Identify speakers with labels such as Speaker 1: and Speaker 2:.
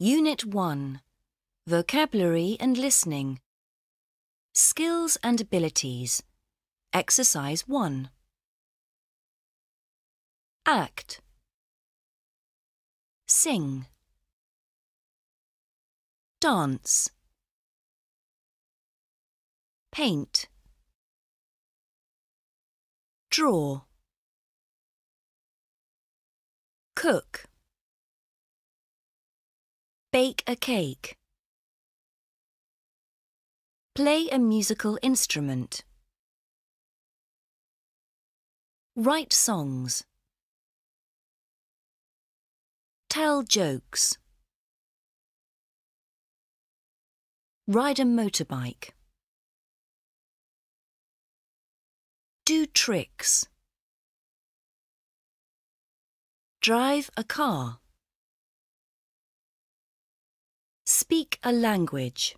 Speaker 1: Unit 1 Vocabulary and Listening Skills and Abilities Exercise 1 Act Sing
Speaker 2: Dance Paint Draw Cook
Speaker 1: Bake a cake. Play a musical instrument. Write songs. Tell jokes. Ride a motorbike. Do tricks.
Speaker 3: Drive a car. Speak a language.